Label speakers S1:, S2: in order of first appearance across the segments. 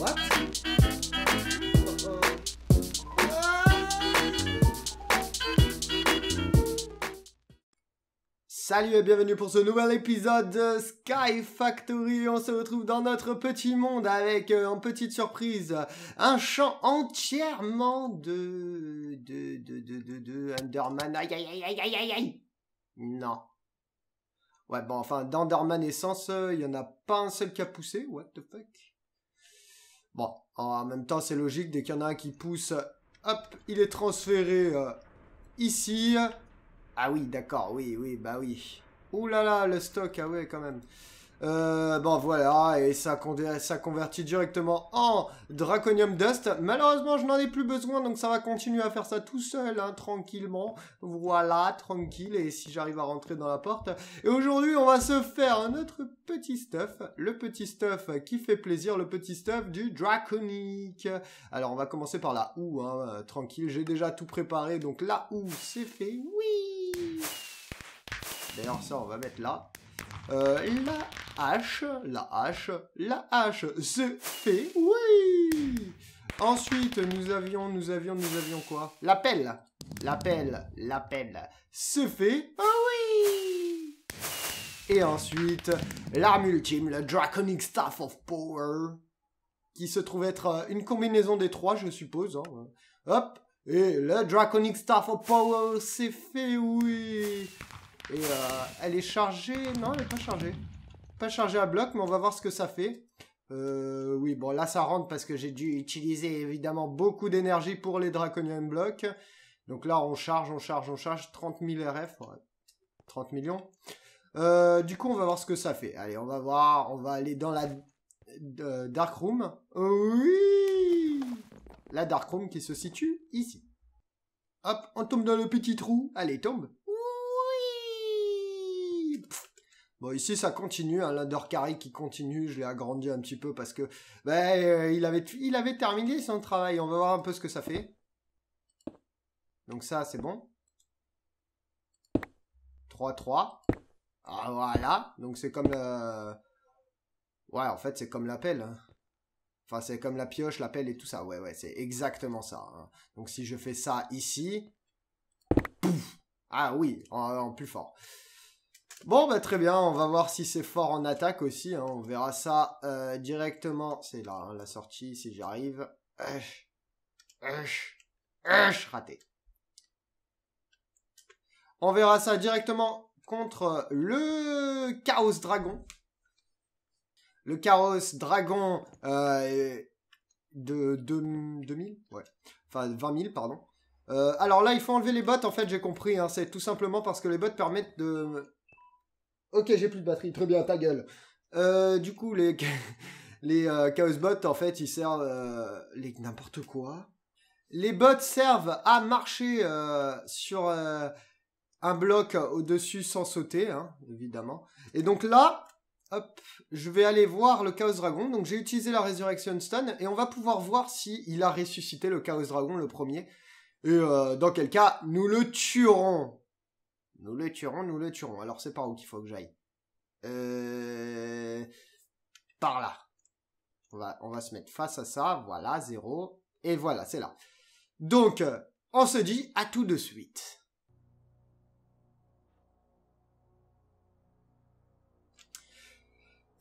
S1: What? Salut et bienvenue pour ce nouvel épisode de Sky Factory. On se retrouve dans notre petit monde avec euh, en petite surprise un chant entièrement de de de de de, de Underman. Aïe aïe aïe aïe aïe aïe. Non, Ouais, bon, enfin, dans Darman Essence, euh, il n'y y en a pas un seul qui a poussé. What the fuck Bon, en même temps, c'est logique. Dès qu'il y en a un qui pousse, hop, il est transféré euh, ici. Ah oui, d'accord, oui, oui, bah oui. Ouh là là, le stock, ah ouais, quand même. Euh, bon voilà, et ça, convertit directement en Draconium Dust. Malheureusement, je n'en ai plus besoin, donc ça va continuer à faire ça tout seul, hein, tranquillement. Voilà, tranquille, et si j'arrive à rentrer dans la porte. Et aujourd'hui, on va se faire un autre petit stuff, le petit stuff qui fait plaisir, le petit stuff du Draconique Alors, on va commencer par la OU, hein, euh, tranquille, j'ai déjà tout préparé, donc la OU, c'est fait, oui D'ailleurs, ça, on va mettre là. Euh, la hache, la hache, la hache, se fait, oui Ensuite, nous avions, nous avions, nous avions quoi La pelle, la pelle, la pelle, se fait, oui Et ensuite, l'arme ultime, le Draconic Staff of Power, qui se trouve être euh, une combinaison des trois, je suppose. Hein. Hop, et le Draconic Staff of Power, c'est fait, oui et euh, elle est chargée... Non, elle n'est pas chargée. Pas chargée à bloc, mais on va voir ce que ça fait. Euh, oui, bon, là, ça rentre parce que j'ai dû utiliser, évidemment, beaucoup d'énergie pour les Draconian blocs. Donc là, on charge, on charge, on charge. 30 000 RF. 30 millions. Euh, du coup, on va voir ce que ça fait. Allez, on va voir. On va aller dans la Dark Room. Oui La Dark Room qui se situe ici. Hop, on tombe dans le petit trou. Allez, tombe. ici, ça continue, un hein, qui continue, je l'ai agrandi un petit peu parce que ben, euh, il, avait, il avait terminé son travail. On va voir un peu ce que ça fait. Donc ça, c'est bon. 3-3. Ah, voilà. Donc c'est comme euh, Ouais, en fait, c'est comme l'appel. Hein. Enfin, c'est comme la pioche, la pelle et tout ça. Ouais, ouais, c'est exactement ça. Hein. Donc si je fais ça ici... Ah oui, en plus fort. Bon, bah très bien, on va voir si c'est fort en attaque aussi. Hein. On verra ça euh, directement. C'est là, hein, la sortie, si j'arrive. arrive. raté. On verra ça directement contre le Chaos Dragon. Le Chaos Dragon euh, de, 2000 Ouais. Enfin, 20 000, pardon. Euh, alors là, il faut enlever les bottes en fait, j'ai compris. Hein. C'est tout simplement parce que les bottes permettent de Ok, j'ai plus de batterie, très bien, ta gueule. Euh, du coup, les, les euh, en fait, ils servent euh, les n'importe quoi. Les bots servent à marcher euh, sur un bloc au-dessus sans sauter, hein, évidemment. Et donc là, hop, je vais aller voir le Chaos Dragon. Donc j'ai utilisé la Resurrection Stone et on va pouvoir voir si il a ressuscité le Chaos Dragon le premier. Et dans quel cas, nous le tuerons. Nous le tuerons, nous le tuerons. Alors c'est par où qu'il faut que j'aille euh, Par là. On va, on va se mettre face à ça. Voilà, zéro. Et voilà, c'est là. Donc, euh, on se dit à tout de suite.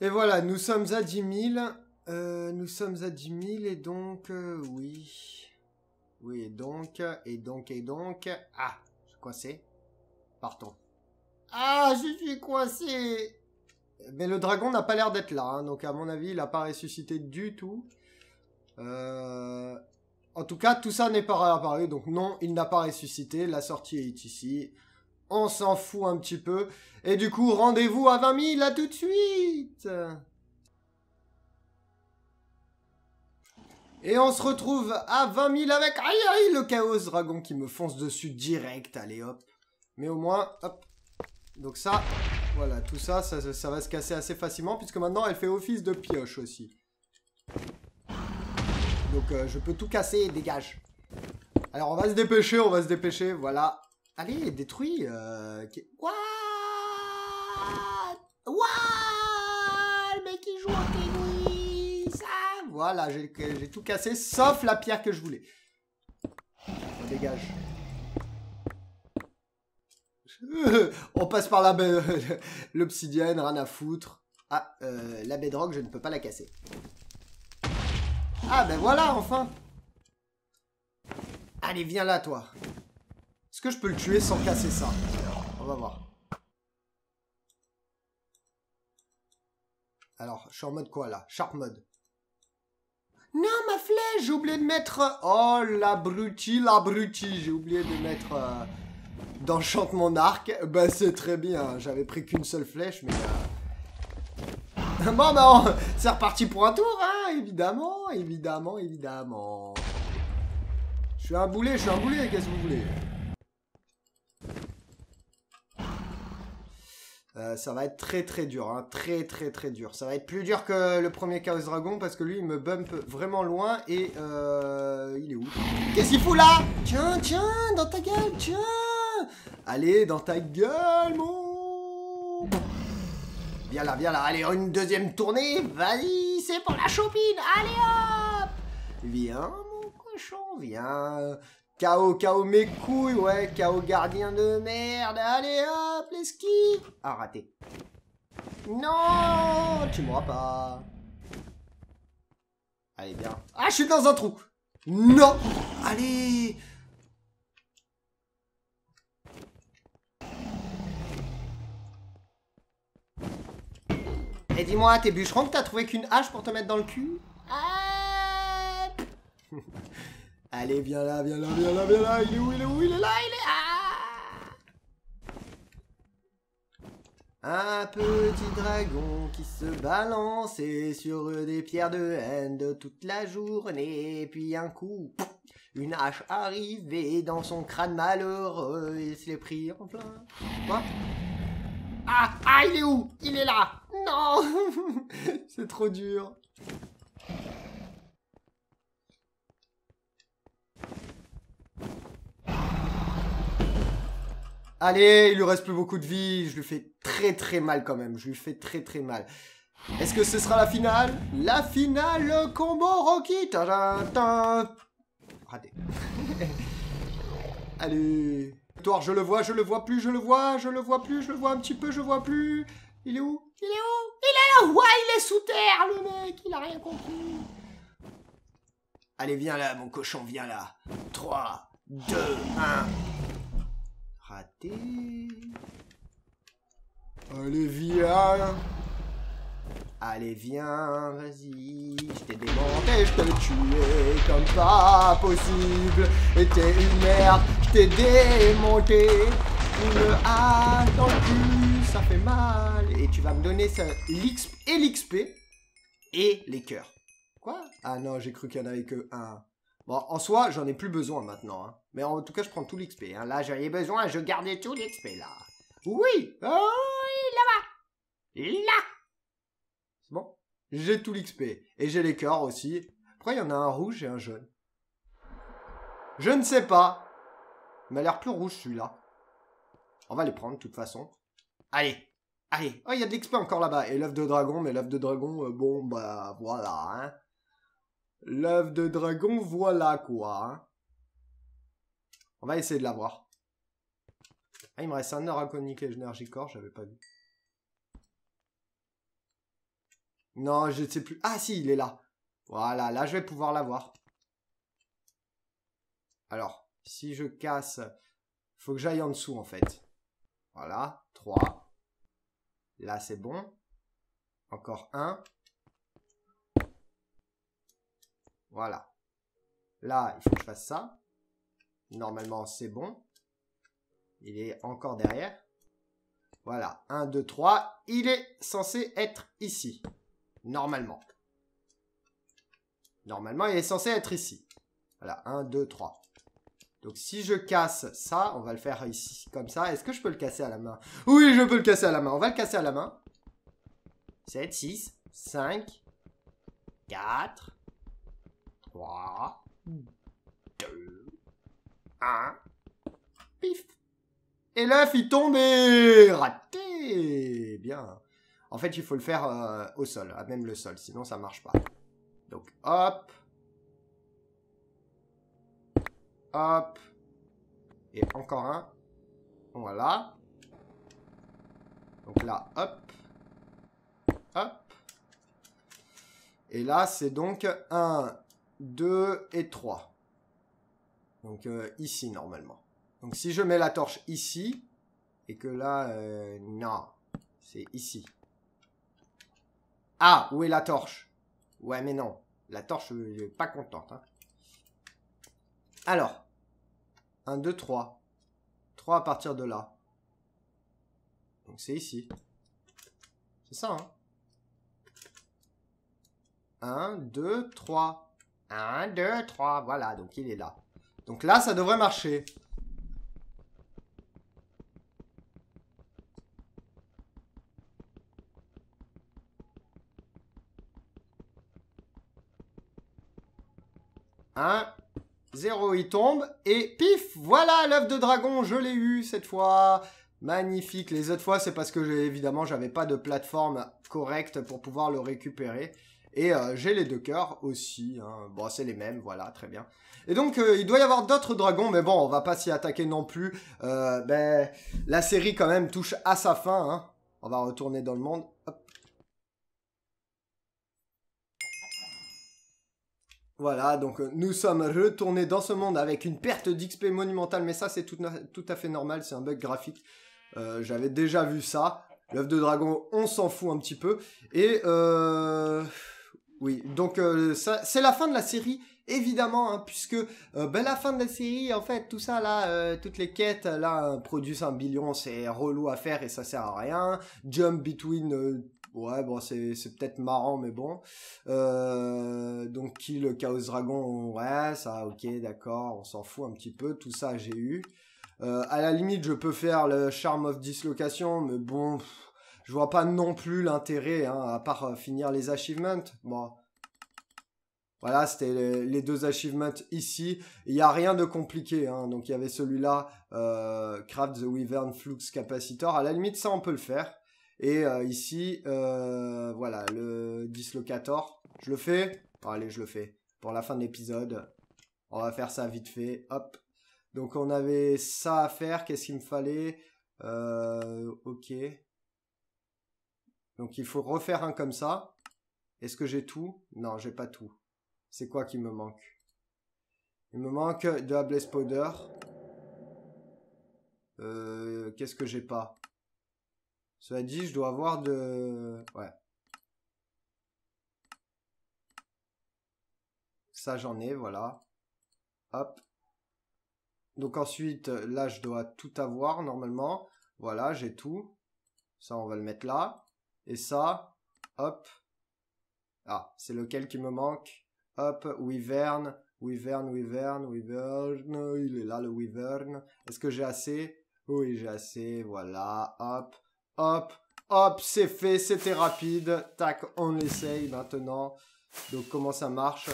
S1: Et voilà, nous sommes à 10 000. Euh, nous sommes à 10 000 et donc, oui. Oui, et donc, et donc, et donc. Ah, je suis coincé. Partons. Ah, je suis coincé Mais le dragon n'a pas l'air d'être là, hein, donc à mon avis, il n'a pas ressuscité du tout. Euh, en tout cas, tout ça n'est pas réapparu, donc non, il n'a pas ressuscité, la sortie est ici. On s'en fout un petit peu. Et du coup, rendez-vous à 20 000, là tout de suite Et on se retrouve à 20 000 avec aïe aïe le chaos dragon qui me fonce dessus direct. Allez hop. Mais au moins, hop. Donc ça, voilà, tout ça, ça, va se casser assez facilement, puisque maintenant, elle fait office de pioche aussi. Donc euh, je peux tout casser dégage. Alors on va se dépêcher, on va se dépêcher, voilà. Allez, détruis. Euh... What What Le qui joue en tennis hein? Voilà, j'ai tout cassé, sauf la pierre que je voulais. On dégage. on passe par la l'obsidienne, rien à foutre. Ah, euh, la bedrock, je ne peux pas la casser. Ah ben voilà, enfin Allez, viens là, toi. Est-ce que je peux le tuer sans casser ça On va voir. Alors, je suis en mode quoi, là Sharp mode. Non, ma flèche J'ai oublié de mettre... Euh, oh, l'abruti, l'abruti J'ai oublié de mettre... Euh, D'enchantement d'arc Bah c'est très bien, j'avais pris qu'une seule flèche, mais... Euh... bon, non, bah, c'est reparti pour un tour, hein, évidemment, évidemment, évidemment. Je suis un boulet, je suis un boulet, qu'est-ce que vous voulez euh, ça va être très très dur, hein. très très très dur. Ça va être plus dur que le premier Chaos Dragon parce que lui il me bump vraiment loin et euh, il est où Qu'est-ce qu'il fout là Tiens, tiens, dans ta gueule, tiens Allez, dans ta gueule, mon... Viens là, viens là, allez, une deuxième tournée, vas-y, c'est pour la chopine, allez hop Viens, mon cochon, viens. KO, KO mes couilles, ouais, KO gardien de merde, allez hop, les skis Ah, raté. Non, tu mourras pas. Allez, bien. Ah, je suis dans un trou Non Allez Et dis-moi, t'es bûcherons que t'as trouvé qu'une hache pour te mettre dans le cul ah. Allez, viens là, viens là, viens là, viens là, il est où, il est où, il est là, il est... Ah Un petit dragon qui se balançait sur des pierres de haine de toute la journée, et puis un coup, une hache arrivée dans son crâne malheureux, il s'est pris en plein. Quoi ah, ah, il est où Il est là Non C'est trop dur. Allez, il lui reste plus beaucoup de vie. Je lui fais très très mal quand même. Je lui fais très très mal. Est-ce que ce sera la finale La finale le combo Rocky Tadam, Allez je le vois, je le vois plus, je le vois, je le vois plus, je le vois un petit peu, je vois plus. Il est où Il est où Il est là Ouais, il est sous terre, le mec Il a rien compris Allez, viens là, mon cochon, viens là. 3, 2, 1. Raté. Allez, viens Allez, viens, vas-y, je t'ai démonté, je te tué comme pas possible. Et t'es une merde, je t'ai démonté. Tu ne ça fait mal. Et tu vas me donner ça, et l'XP et les cœurs. Quoi Ah non, j'ai cru qu'il y en avait que un. Bon, en soi, j'en ai plus besoin maintenant. Hein. Mais en tout cas, je prends tout l'XP. Hein. Là, j'en ai besoin, je gardais tout l'XP là. Oui, oh, là j'ai tout l'XP. Et j'ai les corps aussi. Après, il y en a un rouge et un jaune. Je ne sais pas. Il m'a l'air plus rouge celui-là. On va les prendre de toute façon. Allez. Allez. Oh, il y a de l'XP encore là-bas. Et l'œuf de dragon, mais l'œuf de dragon, euh, bon, bah voilà. Hein. L'œuf de dragon, voilà quoi. Hein. On va essayer de l'avoir. Ah, il me reste un heure à énergie corps, j'avais pas vu. Non, je ne sais plus. Ah si, il est là. Voilà, là, je vais pouvoir l'avoir. Alors, si je casse, il faut que j'aille en dessous, en fait. Voilà, 3. Là, c'est bon. Encore 1. Voilà. Là, il faut que je fasse ça. Normalement, c'est bon. Il est encore derrière. Voilà, 1, 2, 3. Il est censé être ici normalement. Normalement, il est censé être ici. Voilà, 1, 2, 3. Donc si je casse ça, on va le faire ici, comme ça. Est-ce que je peux le casser à la main Oui, je peux le casser à la main. On va le casser à la main. 7, 6, 5, 4, 3, 2, 1. Pif Et l'œuf, il tombe et... Raté Bien en fait, il faut le faire euh, au sol, à même le sol, sinon ça marche pas. Donc, hop. Hop. Et encore un. Voilà. Donc là, hop. Hop. Et là, c'est donc un, deux et trois. Donc euh, ici, normalement. Donc si je mets la torche ici, et que là, euh, non, c'est ici. Ah, où est la torche Ouais, mais non. La torche, suis pas contente. Hein. Alors. 1, 2, 3. 3 à partir de là. Donc c'est ici. C'est ça, hein 1, 2, 3. 1, 2, 3. Voilà, donc il est là. Donc là, ça devrait marcher. 1, 0, il tombe. Et pif, voilà l'œuf de dragon, je l'ai eu cette fois. Magnifique. Les autres fois, c'est parce que évidemment, j'avais pas de plateforme correcte pour pouvoir le récupérer. Et euh, j'ai les deux cœurs aussi. Hein. Bon, c'est les mêmes, voilà, très bien. Et donc, euh, il doit y avoir d'autres dragons, mais bon, on va pas s'y attaquer non plus. Euh, ben, la série, quand même, touche à sa fin. Hein. On va retourner dans le monde. Hop. Voilà, donc euh, nous sommes retournés dans ce monde avec une perte d'XP monumentale, mais ça c'est tout, à fait normal, c'est un bug graphique. Euh, j'avais déjà vu ça. L'œuf de dragon, on s'en fout un petit peu. Et euh, oui, donc c'est la fin de la série, évidemment, hein, puisque ben, la fin de la série, en fait, tout ça là, toutes les quêtes là, produisent un billion, c'est relou à faire et ça sert à rien. Jump between ouais bon c'est c'est peut-être marrant mais bon euh, donc qui le chaos dragon ouais ça ok d'accord on s'en fout un petit peu tout ça j'ai eu euh, à la limite je peux faire le Charm of dislocation mais bon je vois pas non plus l'intérêt hein, à part euh, finir les achievements voilà, c'était les, deux achievements ici. Il n'y a rien de compliqué. Hein. Donc, il y avait celui-là, Craft the Wyvern Flux Capacitor. À la limite, ça, on peut le faire. Et euh, ici, euh, voilà, le dislocator. Je le fais oh, Allez, je le fais. Pour la fin de l'épisode, on va faire ça vite fait. Hop. Donc, on avait ça à faire. Qu'est-ce qu'il me fallait euh, Ok. Donc, il faut refaire un comme ça. Est-ce que j'ai tout Non, j'ai pas tout. C'est quoi qui me manque Il me manque de la blaze powder. Qu'est-ce que j'ai pas cela dit, je dois avoir de... Ouais. Ça, j'en ai, voilà. Hop. Donc ensuite, là, je dois tout avoir, normalement. Voilà, j'ai tout. Ça, on va le mettre là. Et ça, hop. Ah, c'est lequel qui me manque Hop, Wyvern, Wyvern, Wyvern, Wyvern. Il est là, le Wyvern. Est-ce que j'ai assez Oui, j'ai assez, voilà, hop. Hop, hop, c'est fait, c'était rapide. Tac, on l'essaye maintenant. Donc comment ça marche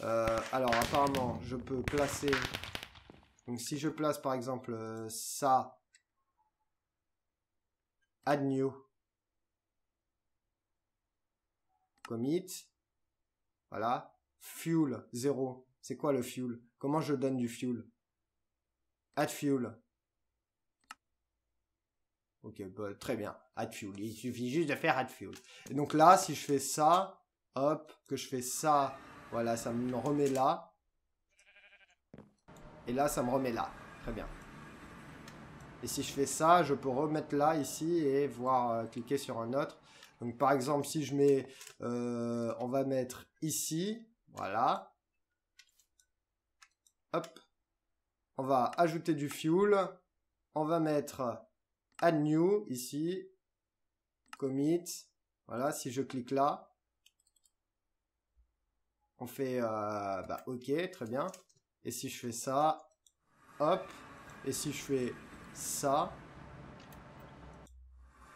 S1: euh, Alors apparemment, je peux placer... Donc si je place par exemple euh, ça... Add new. Commit. Voilà. Fuel, 0. C'est quoi le fuel Comment je donne du fuel Add fuel. Ok, bah, très bien. Add fuel. Il suffit juste de faire add fuel. Et donc là, si je fais ça, hop, que je fais ça, voilà, ça me remet là. Et là, ça me remet là. Très bien. Et si je fais ça, je peux remettre là, ici, et voir, euh, cliquer sur un autre. Donc par exemple, si je mets, euh, on va mettre ici, voilà. Hop. On va ajouter du fuel. On va mettre add new ici, commit, voilà, si je clique là, on fait euh, bah, ok, très bien, et si je fais ça, hop, et si je fais ça,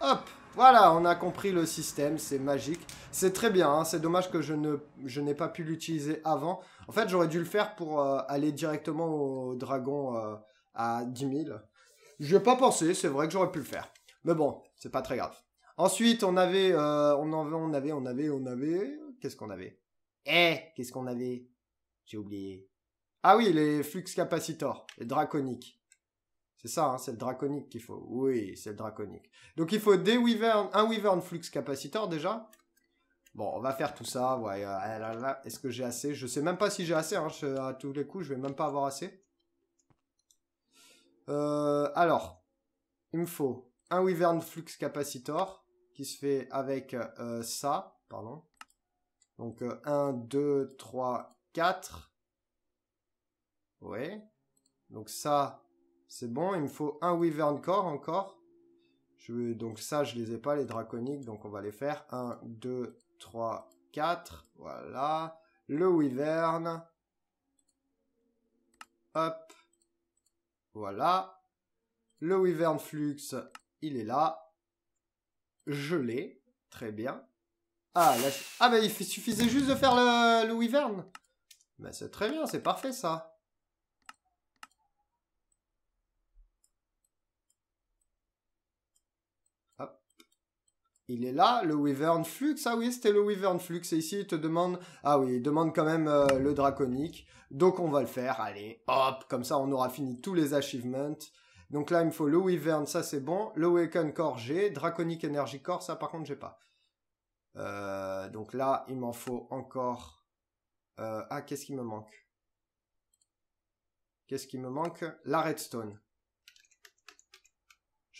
S1: hop, voilà, on a compris le système, c'est magique. C'est très bien, hein, c'est dommage que je ne je n'ai pas pu l'utiliser avant. En fait, j'aurais dû le faire pour euh, aller directement au dragon euh, à 10 000. Je pas pensé, c'est vrai que j'aurais pu le faire. Mais bon, c'est pas très grave. Ensuite, on avait, euh, on avait, on avait, on avait, on avait, qu'est-ce qu'on avait Eh, qu'est-ce qu'on avait J'ai oublié. Ah oui, les flux capacitors, les draconiques. C'est ça, hein, c'est le draconique qu'il faut. Oui, c'est le draconique. Donc il faut des wyvern, un wyvern flux capacitor déjà. Bon, on va faire tout ça. Ouais, euh, ah Est-ce que j'ai assez Je sais même pas si j'ai assez. Hein, à tous les coups, je vais même pas avoir assez. Euh, alors, il me faut un Wyvern Flux Capacitor qui se fait avec euh, ça, pardon. Donc 1, 2, 3, 4. Ouais. Donc ça, c'est bon. Il me faut un Wyvern Core encore. Je, donc ça, je les ai pas, les draconiques, donc on va les faire. 1, 2, 3, 4. Voilà. Le Wyvern. Hop. Voilà. Le Wyvern Flux, il est là. Je l'ai. Très bien. Ah, là, ah il suffisait juste de faire le, le Wyvern. c'est très bien, c'est parfait ça. il est là, le Wyvern Flux. Ah oui, c'était le Wyvern Flux. Et ici, il te demande... Ah oui, il demande quand même euh, le draconique. Donc, on va le faire. Allez, hop Comme ça, on aura fini tous les achievements. Donc là, il me faut le Wyvern, ça c'est bon. Le Waken Core, j'ai. Draconic Energy Core, ça par contre, j'ai pas. Euh, donc là, il m'en faut encore... Euh, ah, qu'est-ce qui me manque Qu'est-ce qui me manque La Redstone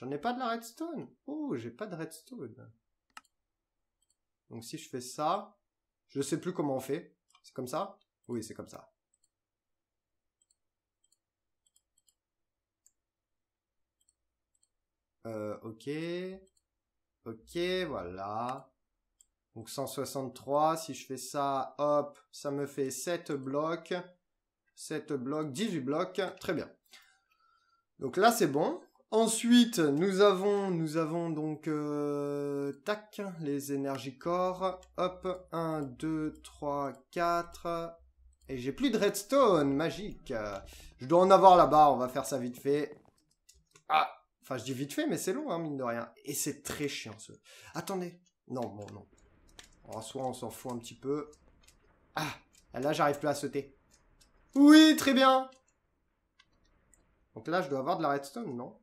S1: n'ai pas de la redstone. Oh, j'ai pas de redstone. Donc si je fais ça, je sais plus comment on fait. C'est comme ça Oui, c'est comme ça. Euh, ok. Ok, voilà. Donc 163, si je fais ça, hop, ça me fait 7 blocs. 7 blocs, 18 blocs, très bien. Donc là c'est bon. Ensuite, nous avons, nous avons donc, euh, tac, les énergies corps. Hop, 1, 2, 3, 4. Et j'ai plus de redstone, magique. Je dois en avoir là-bas, on va faire ça vite fait. Ah, enfin je dis vite fait, mais c'est long, hein, mine de rien. Et c'est très chiant ce... Attendez. Non, bon, non. En soit, on s'en fout un petit peu. Ah, là j'arrive plus à sauter. Oui, très bien. Donc là, je dois avoir de la redstone, non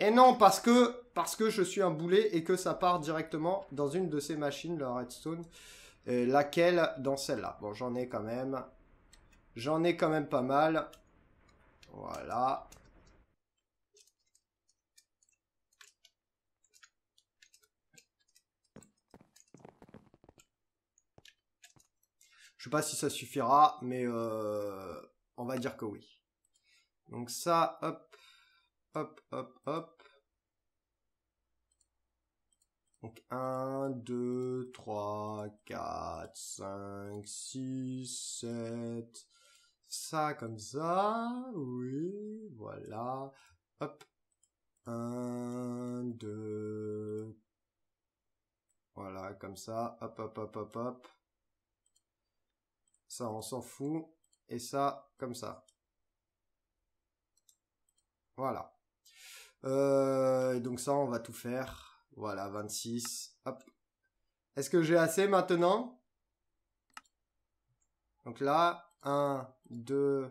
S1: et non, parce que, parce que je suis un boulet et que ça part directement dans une de ces machines, le redstone. laquelle dans celle-là Bon, j'en ai quand même. J'en ai quand même pas mal. Voilà. Je sais pas si ça suffira, mais euh, on va dire que oui. Donc ça, hop, Hop, hop, hop. Donc 1, 2, 3, 4, 5, 6, 7. Ça comme ça. Oui, voilà. Hop. 1, 2. Voilà, comme ça. Hop, hop, hop, hop, hop. Ça, on s'en fout. Et ça, comme ça. Voilà. Euh, et donc ça, on va tout faire. Voilà, 26. Hop. Est-ce que j'ai assez maintenant Donc là, 1, 2...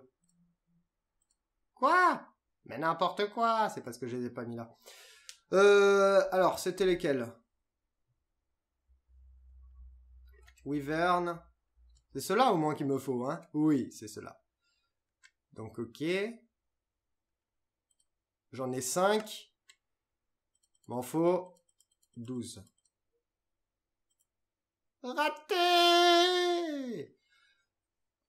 S1: Quoi Mais n'importe quoi C'est parce que je les ai pas mis là. Euh, alors, c'était lesquels Wyvern. C'est cela au moins qu'il me faut, hein Oui, c'est cela. Donc, ok. J'en ai 5. M'en faut 12. Raté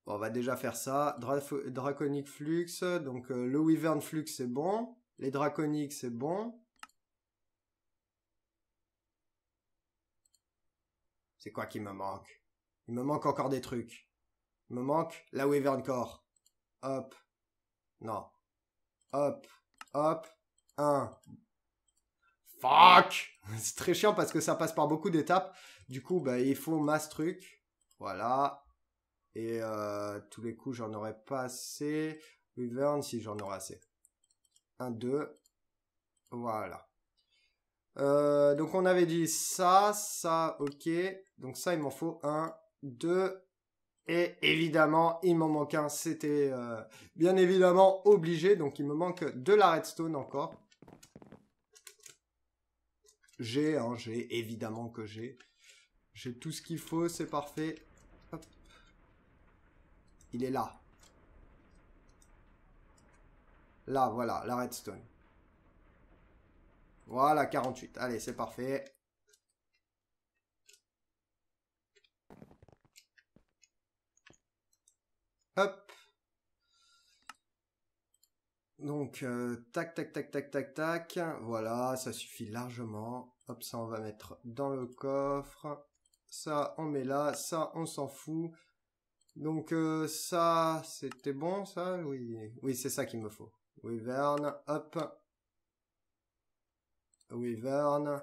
S1: bon, on va déjà faire ça. Draconique Flux, donc euh, le Wyvern Flux c'est bon. Les Draconiques c'est bon. C'est quoi qui me manque Il me manque encore des trucs. Il me manque la Wyvern Core. Hop. Non. Hop. Hop. 1. Fuck C'est très chiant parce que ça passe par beaucoup d'étapes. Du coup, bah, il faut masse truc. Voilà. Et euh, tous les coups, j'en aurais pas assez. Wyvern, si j'en aurais assez. 1, 2. Voilà. Euh, donc on avait dit ça, ça, ok. Donc ça, il m'en faut 1, 2, et évidemment, il m'en manque un, c'était euh, bien évidemment obligé, donc il me manque de la redstone encore. J'ai, hein, j'ai, évidemment que j'ai. J'ai tout ce qu'il faut, c'est parfait. Il est là. Là, voilà, la redstone. Voilà, 48. Allez, c'est parfait. Donc, euh, tac, tac, tac, tac, tac, tac. Voilà, ça suffit largement. Hop, ça, on va mettre dans le coffre. Ça, on met là. Ça, on s'en fout. Donc, euh, ça, c'était bon, ça Oui, oui c'est ça qu'il me faut. Wyvern, hop. Wyvern. et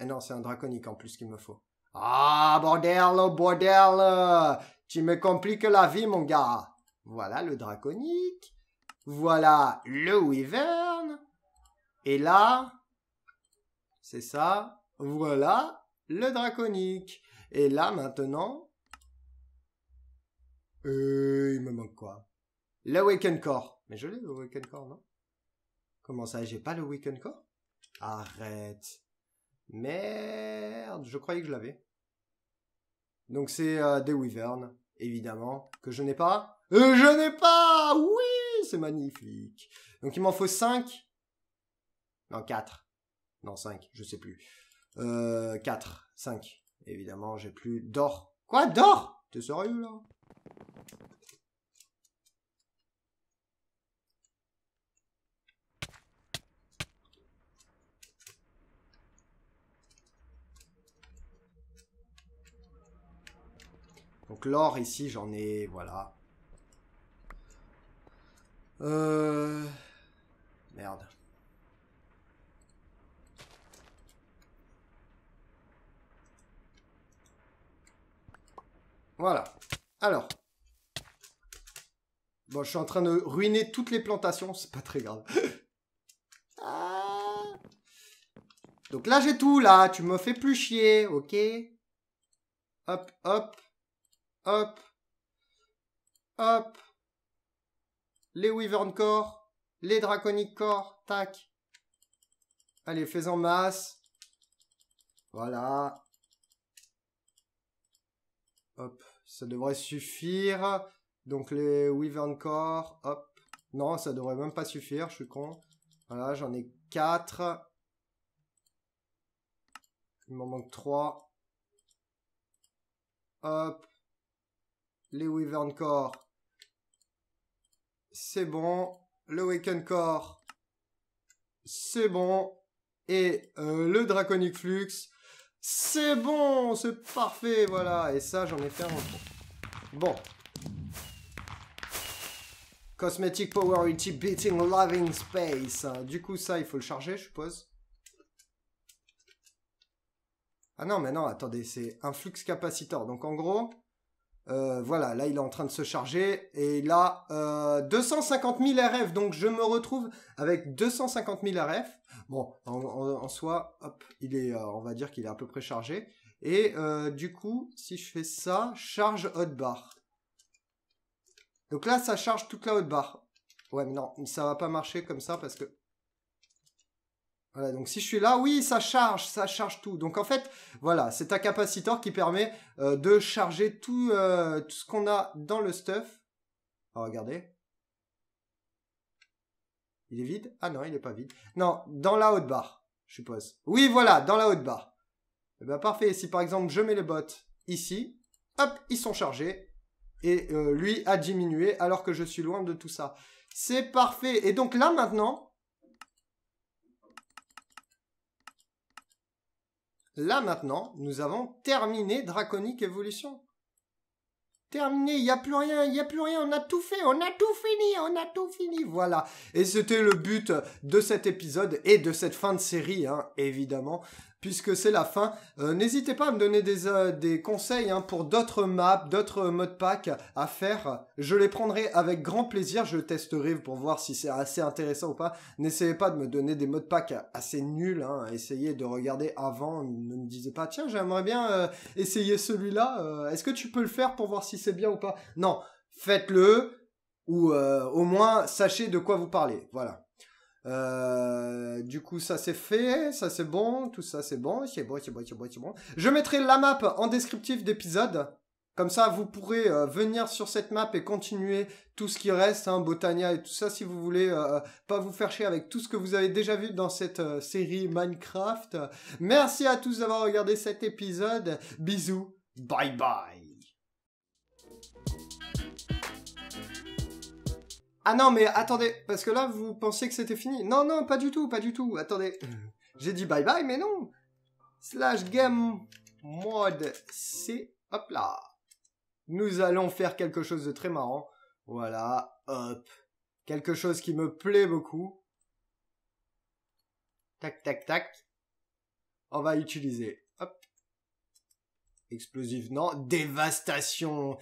S1: eh non, c'est un draconique en plus qu'il me faut. Ah, bordel, oh, bordel Tu me compliques la vie, mon gars Voilà le draconique voilà le wyvern. Et là, c'est ça. Voilà le draconique. Et là, maintenant... Euh, il me manque quoi Le Weekend Core. Mais je l'ai, le Weekend Core, non Comment ça, j'ai pas le Weekend Core Arrête. Merde, je croyais que je l'avais. Donc c'est euh, des Wyverns, évidemment, que je n'ai pas. Euh, je n'ai pas Oui c'est magnifique. Donc il m'en faut 5. Non, 4. Non, 5, je sais plus. Euh, 4, 5. Évidemment, j'ai plus d'or. Quoi, d'or T'es sérieux, là Donc l'or ici, j'en ai, voilà, euh... Merde. Voilà. Alors. Bon, je suis en train de ruiner toutes les plantations. C'est pas très grave. Ah. Donc là, j'ai tout, là. Tu me fais plus chier, ok Hop, hop. Hop. Hop les Wyvern Core, les Draconic Core, tac. Allez, fais-en masse. Voilà. Hop, ça devrait suffire. Donc les Wyvern Core, hop. Non, ça devrait même pas suffire, je suis con. Voilà, j'en ai 4. Il m'en manque 3. Hop. Les Wyvern Core, c'est bon. Le Waken Core, c'est bon. Et euh, le Draconic Flux, c'est bon, c'est parfait, voilà. Et ça, j'en ai fait un Bon. Cosmetic Power Ulti Beating Loving Space. Du coup, ça, il faut le charger, je suppose. Ah non, mais non, attendez, c'est un flux capacitor. Donc en gros, euh, voilà, là il est en train de se charger et il a 250 000 RF, donc je me retrouve avec 250 000 RF. Bon, en, soi, hop, il est, euh, on va dire qu'il est à peu près chargé. Et euh, du coup, si je fais ça, charge hotbar bar Donc là, ça charge toute la hotbar bar Ouais, mais non, ça va pas marcher comme ça parce que voilà, donc si je suis là, oui, ça charge, ça charge tout. Donc en fait, voilà, c'est un capacitor qui permet euh, de charger euh, tout, ce qu'on a dans le stuff. Alors, oh, regardez. Il est vide Ah non, il n'est pas vide. Non, dans la haute barre, je suppose. Oui, voilà, dans la haute barre. Eh ben parfait, si par exemple je mets les bottes ici, hop, ils sont chargés. Et euh, lui a diminué alors que je suis loin de tout ça. C'est parfait. Et donc là maintenant, Là maintenant, nous avons terminé Draconique Evolution. Terminé, il n'y a plus rien, il n'y a plus rien, on a tout fait, on a tout fini, on a tout fini, voilà. Et c'était le but de cet épisode et de cette fin de série, hein, évidemment puisque c'est la fin. Euh, n'hésitez pas à me donner des, euh, conseils hein, pour d'autres maps, d'autres modes à faire. Je les prendrai avec grand plaisir. Je testerai pour voir si c'est assez intéressant ou pas. N'essayez pas de me donner des modpacks assez nuls. Hein. Essayez de regarder avant. Ne me disez pas, tiens, j'aimerais bien euh, essayer celui-là. Est-ce que tu peux le faire pour voir si c'est bien ou pas Non, faites-le ou au moins sachez de quoi vous parlez. Voilà. Euh, du coup, ça c'est fait, ça c'est bon, tout ça c'est bon, c'est bon, c'est bon, c'est bon, c'est bon. Je mettrai la map en descriptif d'épisode. Comme ça, vous pourrez euh, venir sur cette map et continuer tout ce qui reste, hein, Botania et tout ça, si vous voulez euh, pas vous faire chier avec tout ce que vous avez déjà vu dans cette série Minecraft. Merci à tous d'avoir regardé cet épisode. Bisous. Bye bye. Ah non, mais attendez, parce que là, vous pensiez que c'était fini. Non, non, pas du tout, pas du tout. Attendez. Euh, j'ai dit bye bye, mais non. Slash game mode C. Hop là. Nous allons faire quelque chose de très marrant. Voilà, hop. Quelque chose qui me plaît beaucoup. Tac, tac, tac. On va utiliser. Hop. Explosif, non. Dévastation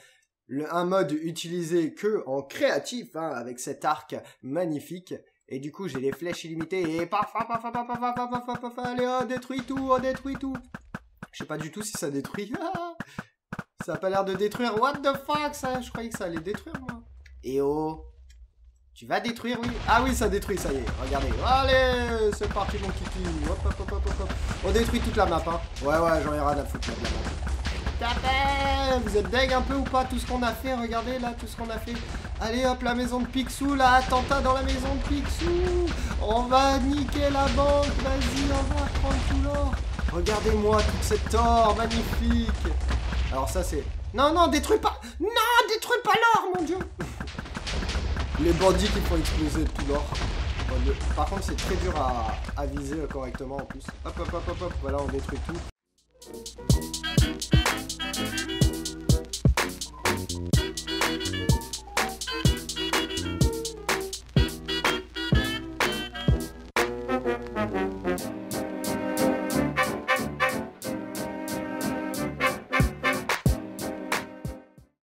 S1: le, un mode utilisé que en créatif, hein, avec cet arc magnifique. Et du coup, j'ai les flèches illimitées et paf, paf, paf, paf, paf, paf, paf, paf, paf, allez, on détruit tout, on détruit tout. Je sais pas du tout si ça détruit. ça a pas l'air de détruire. What the fuck, ça Je croyais que ça allait détruire, moi. Et oh Tu vas détruire, oui Ah oui, ça détruit, ça y est. Regardez. Allez, c'est parti, mon kiki. Hop, hop, hop, hop, hop. On détruit toute la map, hein. Ouais, ouais, j'en ai rien à foutre, la vous êtes deg un peu ou pas Tout ce qu'on a fait, regardez là, tout ce qu'on a fait. Allez hop, la maison de Picsou, là, attentat dans la maison de Picsou On va niquer la banque, vas-y, on va prendre tout l'or Regardez-moi tout cet or, magnifique Alors ça c'est... Non, non, détruis pas Non, détruis pas l'or, mon dieu Les bandits qui font exploser tout l'or. Oh, Par contre, c'est très dur à, à, viser correctement en plus. Hop, hop, hop, hop, hop, voilà, on détruit tout.